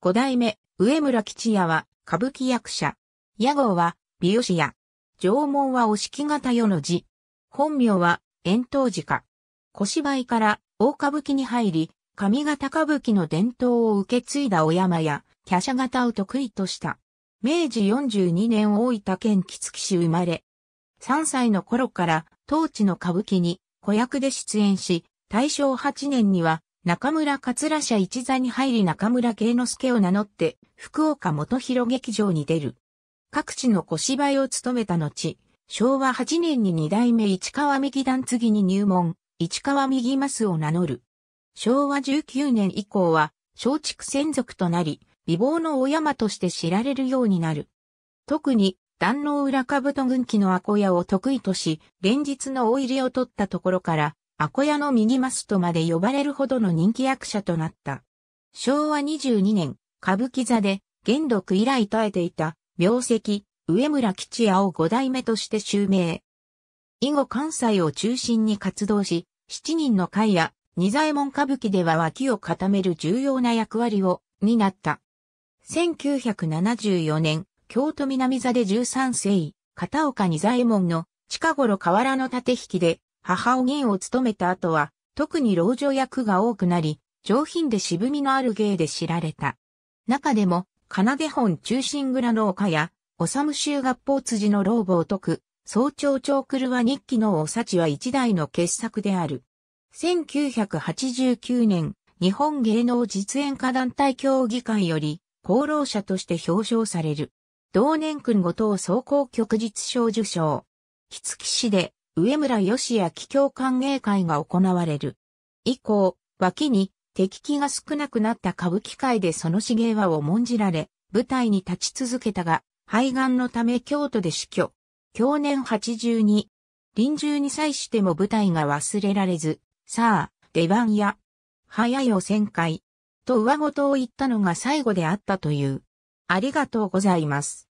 五代目、上村吉也は、歌舞伎役者。屋号は、美容師屋。縄文はお式型世の字。本名は、遠藤寺小芝居から、大歌舞伎に入り、上方歌舞伎の伝統を受け継いだお山や、華奢型を得意とした。明治42年大分県木月市生まれ。3歳の頃から、当地の歌舞伎に、子役で出演し、大正8年には、中村桂社一座に入り中村慶之助を名乗って、福岡元広劇場に出る。各地の小芝居を務めた後、昭和8年に二代目市川右段次に入門、市川右ますを名乗る。昭和19年以降は、松竹専属となり、美貌の大山として知られるようになる。特に、壇の裏兜軍旗のアコヤを得意とし、連日の大入りを取ったところから、アコヤの右マスとまで呼ばれるほどの人気役者となった。昭和22年、歌舞伎座で、元禄以来耐えていた、病跡、上村吉也を五代目として襲名。以後関西を中心に活動し、七人の会や、二左衛門歌舞伎では脇を固める重要な役割を、担った。1974年、京都南座で13世位、片岡二左衛門の近頃河原の縦引きで母親を務めた後は、特に老女役が多くなり、上品で渋みのある芸で知られた。中でも、奏本中心蔵の丘や、おさむ修合法辻の老母を解く、早朝長狂は日記のおさちは一代の傑作である。1989年、日本芸能実演家団体協議会より、功労者として表彰される。同年君後藤総合局実賞受賞。木月市で上村義也教歓迎会が行われる。以降、脇に敵機が少なくなった歌舞伎界でその茂芸はを重んじられ、舞台に立ち続けたが、肺がんのため京都で死去。去年82、臨終に際しても舞台が忘れられず、さあ、出番や、早いお旋回、と上事を言ったのが最後であったという。ありがとうございます。